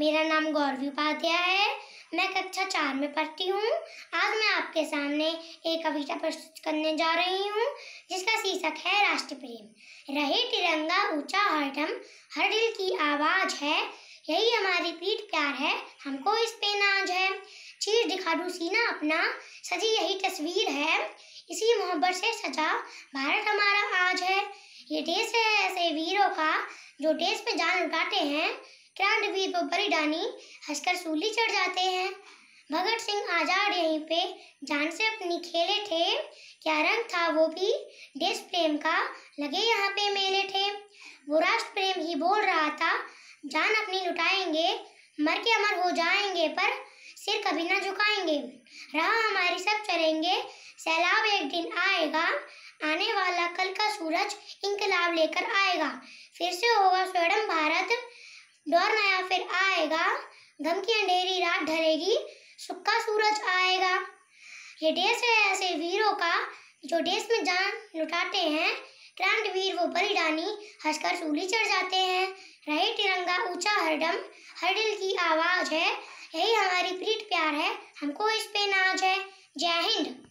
मेरा नाम गौरवी उपाध्याय है मैं कक्षा चार में पढ़ती हूँ आज मैं आपके सामने एक कविता प्रस्तुत करने जा रही हूँ जिसका शीर्षक है राष्ट्र प्रेम रहे तिरंगा ऊंचा हरदम हर दिल की आवाज है यही हमारी पीठ प्यार है हमको इस पे नाज है चीर दिखा दू सीना अपना सजी यही तस्वीर है इसी मोहब्बत से सजा भारत हमारा आज है ये देश है ऐसे वीरों का जो देश में जान उठाते हैं क्रांतिवीर पोपरी डानी हंसकर सूली चढ़ जाते हैं भगत सिंह आजाद यहीं पे जान से अपनी खेले थे क्या रंग था वो भी देश प्रेम का लगे यहाँ पे मेले थे वो राष्ट्र प्रेम ही बोल रहा था जान अपनी लुटाएंगे मर के अमर हो जाएंगे पर सिर कभी ना झुकाएंगे राह हमारी सब चलेंगे सैलाब एक दिन आएगा आने वाला कल का सूरज इंकलाब लेकर आएगा फिर से होगा स्वर्णम भारत डर नया फिर आएगा गम की अंधेरी रात ढलेगी सुखा सूरज आएगा ये देश है ऐसे वीरों का जो देश में जान लुटाते हैं क्रांत वीर वो बलिदानी हंसकर सूली चढ़ जाते हैं रहे तिरंगा ऊंचा हरडम हर दिल की आवाज है यही हमारी प्रीत प्यार है हमको इस पे नाज है जय हिंद